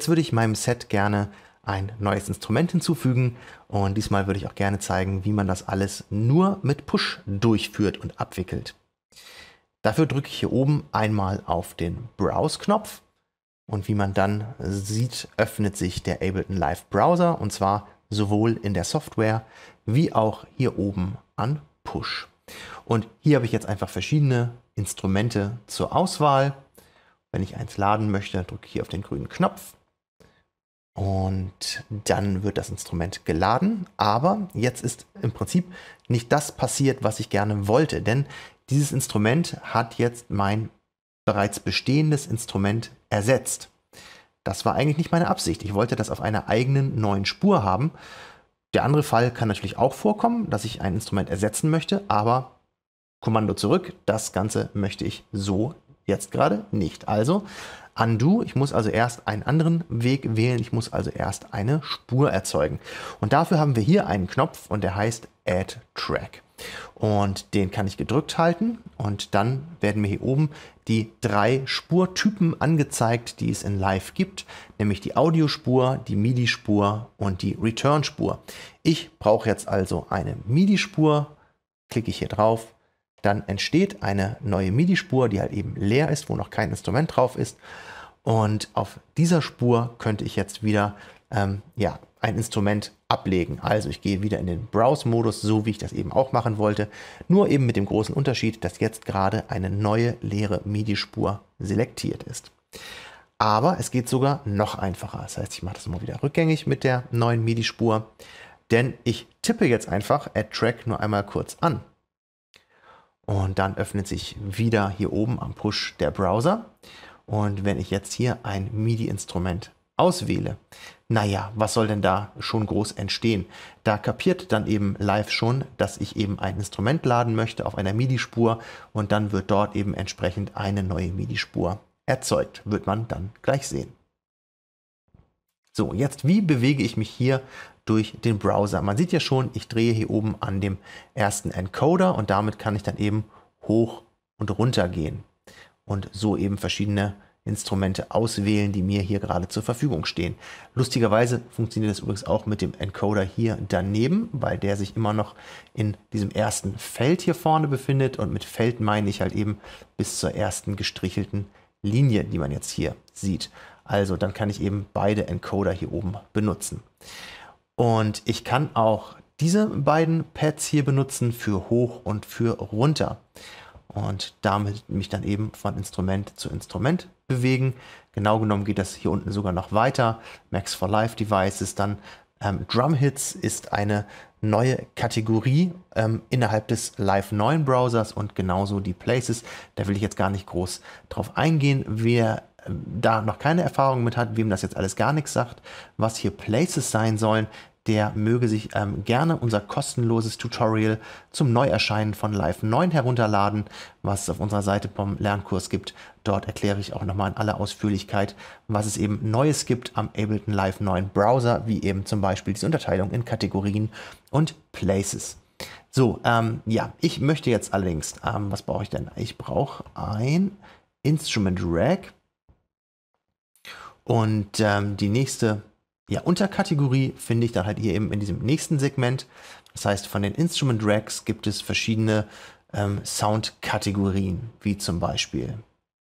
Jetzt würde ich meinem Set gerne ein neues Instrument hinzufügen und diesmal würde ich auch gerne zeigen, wie man das alles nur mit Push durchführt und abwickelt. Dafür drücke ich hier oben einmal auf den Browse-Knopf und wie man dann sieht, öffnet sich der Ableton Live Browser und zwar sowohl in der Software wie auch hier oben an Push. Und hier habe ich jetzt einfach verschiedene Instrumente zur Auswahl. Wenn ich eins laden möchte, drücke ich hier auf den grünen Knopf und dann wird das Instrument geladen. Aber jetzt ist im Prinzip nicht das passiert, was ich gerne wollte. Denn dieses Instrument hat jetzt mein bereits bestehendes Instrument ersetzt. Das war eigentlich nicht meine Absicht. Ich wollte das auf einer eigenen neuen Spur haben. Der andere Fall kann natürlich auch vorkommen, dass ich ein Instrument ersetzen möchte, aber Kommando zurück, das Ganze möchte ich so jetzt gerade nicht. Also Undo. Ich muss also erst einen anderen Weg wählen. Ich muss also erst eine Spur erzeugen. Und dafür haben wir hier einen Knopf und der heißt Add Track. Und den kann ich gedrückt halten und dann werden mir hier oben die drei Spurtypen angezeigt, die es in Live gibt, nämlich die Audiospur, die MIDI-Spur und die Return-Spur. Ich brauche jetzt also eine MIDI-Spur, klicke ich hier drauf dann entsteht eine neue MIDI-Spur, die halt eben leer ist, wo noch kein Instrument drauf ist. Und auf dieser Spur könnte ich jetzt wieder ähm, ja, ein Instrument ablegen. Also ich gehe wieder in den Browse-Modus, so wie ich das eben auch machen wollte. Nur eben mit dem großen Unterschied, dass jetzt gerade eine neue leere MIDI-Spur selektiert ist. Aber es geht sogar noch einfacher. Das heißt, ich mache das mal wieder rückgängig mit der neuen MIDI-Spur. Denn ich tippe jetzt einfach Add Track nur einmal kurz an. Und dann öffnet sich wieder hier oben am Push der Browser. Und wenn ich jetzt hier ein MIDI-Instrument auswähle, naja, was soll denn da schon groß entstehen? Da kapiert dann eben live schon, dass ich eben ein Instrument laden möchte auf einer MIDI-Spur und dann wird dort eben entsprechend eine neue MIDI-Spur erzeugt. Wird man dann gleich sehen. So, jetzt wie bewege ich mich hier durch den Browser. Man sieht ja schon, ich drehe hier oben an dem ersten Encoder und damit kann ich dann eben hoch und runter gehen und so eben verschiedene Instrumente auswählen, die mir hier gerade zur Verfügung stehen. Lustigerweise funktioniert das übrigens auch mit dem Encoder hier daneben, weil der sich immer noch in diesem ersten Feld hier vorne befindet und mit Feld meine ich halt eben bis zur ersten gestrichelten Linie, die man jetzt hier sieht. Also dann kann ich eben beide Encoder hier oben benutzen. Und ich kann auch diese beiden Pads hier benutzen für hoch und für runter. Und damit mich dann eben von Instrument zu Instrument bewegen. Genau genommen geht das hier unten sogar noch weiter. Max for Life Devices, dann ähm, Drum Hits ist eine neue Kategorie ähm, innerhalb des Live 9 Browsers und genauso die Places. Da will ich jetzt gar nicht groß drauf eingehen. Wer ähm, da noch keine Erfahrung mit hat, wem das jetzt alles gar nichts sagt, was hier Places sein sollen, der möge sich ähm, gerne unser kostenloses Tutorial zum Neuerscheinen von Live 9 herunterladen, was es auf unserer Seite vom Lernkurs gibt. Dort erkläre ich auch nochmal in aller Ausführlichkeit, was es eben Neues gibt am Ableton Live 9 Browser, wie eben zum Beispiel diese Unterteilung in Kategorien und Places. So, ähm, ja, ich möchte jetzt allerdings, ähm, was brauche ich denn? Ich brauche ein Instrument Rack und ähm, die nächste ja, Unterkategorie finde ich dann halt hier eben in diesem nächsten Segment. Das heißt, von den Instrument Racks gibt es verschiedene ähm, Soundkategorien, wie zum Beispiel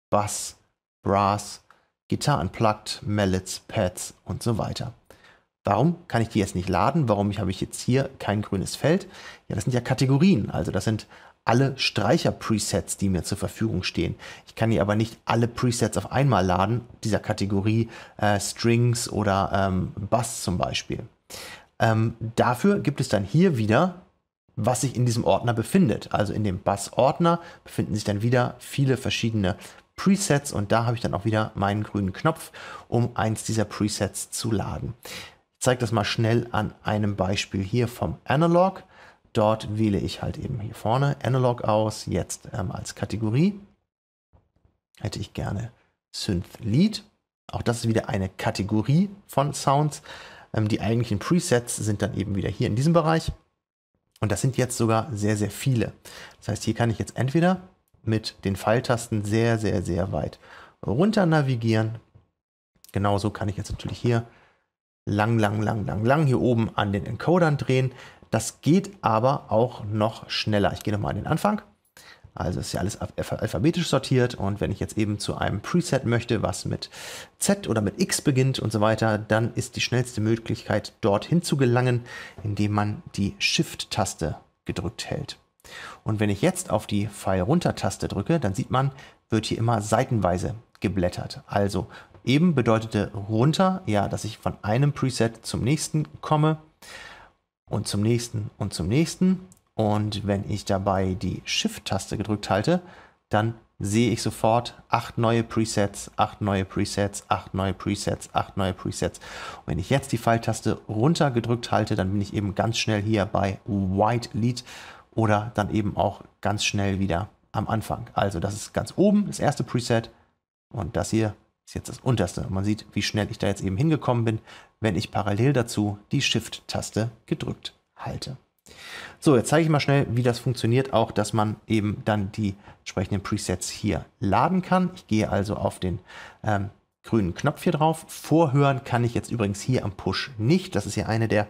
Bass, Brass, Gitarre unplugged, Mallets, Pads und so weiter. Warum kann ich die jetzt nicht laden? Warum habe ich jetzt hier kein grünes Feld? Ja, das sind ja Kategorien. Also das sind alle Streicher-Presets, die mir zur Verfügung stehen. Ich kann die aber nicht alle Presets auf einmal laden, dieser Kategorie äh, Strings oder ähm, Bass zum Beispiel. Ähm, dafür gibt es dann hier wieder, was sich in diesem Ordner befindet. Also in dem Bass-Ordner befinden sich dann wieder viele verschiedene Presets und da habe ich dann auch wieder meinen grünen Knopf, um eins dieser Presets zu laden zeige das mal schnell an einem Beispiel hier vom Analog. Dort wähle ich halt eben hier vorne Analog aus, jetzt ähm, als Kategorie. Hätte ich gerne Synth Lead. Auch das ist wieder eine Kategorie von Sounds. Ähm, die eigentlichen Presets sind dann eben wieder hier in diesem Bereich. Und das sind jetzt sogar sehr, sehr viele. Das heißt, hier kann ich jetzt entweder mit den Pfeiltasten sehr, sehr, sehr weit runter navigieren. Genauso kann ich jetzt natürlich hier lang, lang, lang, lang, lang hier oben an den Encodern drehen. Das geht aber auch noch schneller. Ich gehe nochmal an den Anfang. Also ist ja alles alphabetisch sortiert und wenn ich jetzt eben zu einem Preset möchte, was mit Z oder mit X beginnt und so weiter, dann ist die schnellste Möglichkeit dorthin zu gelangen, indem man die Shift-Taste gedrückt hält. Und wenn ich jetzt auf die Pfeil-Runter-Taste drücke, dann sieht man, wird hier immer seitenweise geblättert. Also Eben bedeutete runter, ja, dass ich von einem Preset zum nächsten komme und zum nächsten und zum nächsten. Und wenn ich dabei die Shift-Taste gedrückt halte, dann sehe ich sofort acht neue Presets, acht neue Presets, acht neue Presets, acht neue Presets. Und wenn ich jetzt die Pfeiltaste runter gedrückt halte, dann bin ich eben ganz schnell hier bei White Lead oder dann eben auch ganz schnell wieder am Anfang. Also das ist ganz oben das erste Preset und das hier ist jetzt das unterste. Und Man sieht, wie schnell ich da jetzt eben hingekommen bin, wenn ich parallel dazu die Shift-Taste gedrückt halte. So, jetzt zeige ich mal schnell, wie das funktioniert, auch dass man eben dann die entsprechenden Presets hier laden kann. Ich gehe also auf den ähm, grünen Knopf hier drauf. Vorhören kann ich jetzt übrigens hier am Push nicht. Das ist ja eine der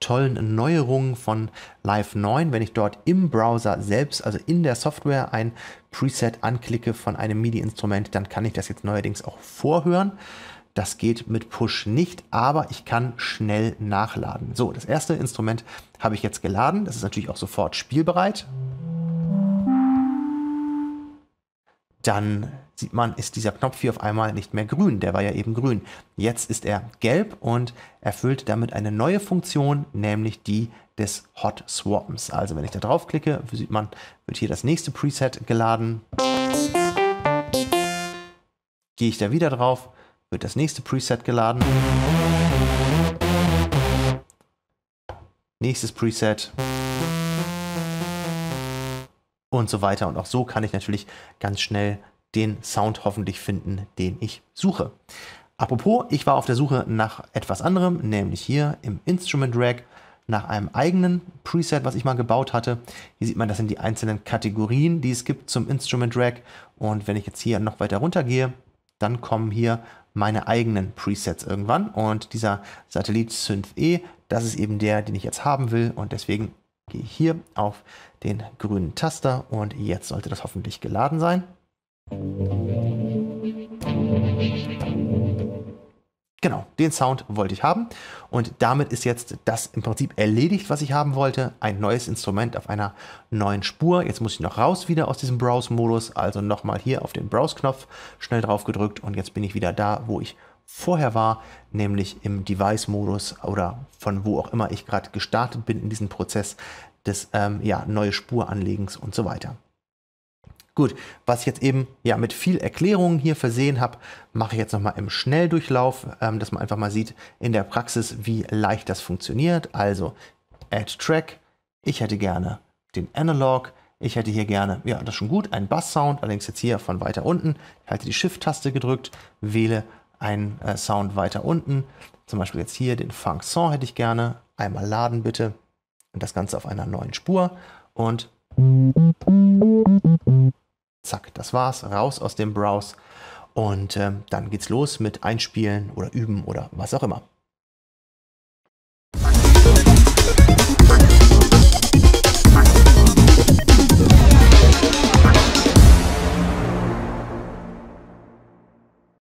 tollen Neuerungen von Live 9. Wenn ich dort im Browser selbst, also in der Software, ein Preset anklicke von einem MIDI-Instrument, dann kann ich das jetzt neuerdings auch vorhören. Das geht mit Push nicht, aber ich kann schnell nachladen. So, das erste Instrument habe ich jetzt geladen. Das ist natürlich auch sofort spielbereit. dann sieht man, ist dieser Knopf hier auf einmal nicht mehr grün. Der war ja eben grün. Jetzt ist er gelb und erfüllt damit eine neue Funktion, nämlich die des Hot Swappens. Also wenn ich da drauf klicke, sieht man, wird hier das nächste Preset geladen. Gehe ich da wieder drauf, wird das nächste Preset geladen. Nächstes Preset und so weiter. Und auch so kann ich natürlich ganz schnell den Sound hoffentlich finden, den ich suche. Apropos, ich war auf der Suche nach etwas anderem, nämlich hier im Instrument Rack nach einem eigenen Preset, was ich mal gebaut hatte. Hier sieht man, das sind die einzelnen Kategorien, die es gibt zum Instrument Rack. Und wenn ich jetzt hier noch weiter runter gehe, dann kommen hier meine eigenen Presets irgendwann. Und dieser Satellit Synth E, das ist eben der, den ich jetzt haben will. Und deswegen gehe hier auf den grünen Taster und jetzt sollte das hoffentlich geladen sein. Genau, den Sound wollte ich haben und damit ist jetzt das im Prinzip erledigt, was ich haben wollte. Ein neues Instrument auf einer neuen Spur. Jetzt muss ich noch raus wieder aus diesem Browse-Modus, also nochmal hier auf den Browse-Knopf schnell drauf gedrückt und jetzt bin ich wieder da, wo ich vorher war, nämlich im Device-Modus oder von wo auch immer ich gerade gestartet bin in diesem Prozess des ähm, ja, neue Spuranlegens und so weiter. Gut, was ich jetzt eben ja mit viel Erklärungen hier versehen habe, mache ich jetzt nochmal im Schnelldurchlauf, ähm, dass man einfach mal sieht in der Praxis, wie leicht das funktioniert. Also Add Track, ich hätte gerne den Analog, ich hätte hier gerne, ja das ist schon gut, einen Bass-Sound, allerdings jetzt hier von weiter unten, ich halte die Shift-Taste gedrückt, wähle einen äh, Sound weiter unten. Zum Beispiel jetzt hier den Funk Song hätte ich gerne. Einmal laden bitte. Und das Ganze auf einer neuen Spur. Und zack, das war's. Raus aus dem Browse. Und äh, dann geht's los mit Einspielen oder Üben oder was auch immer.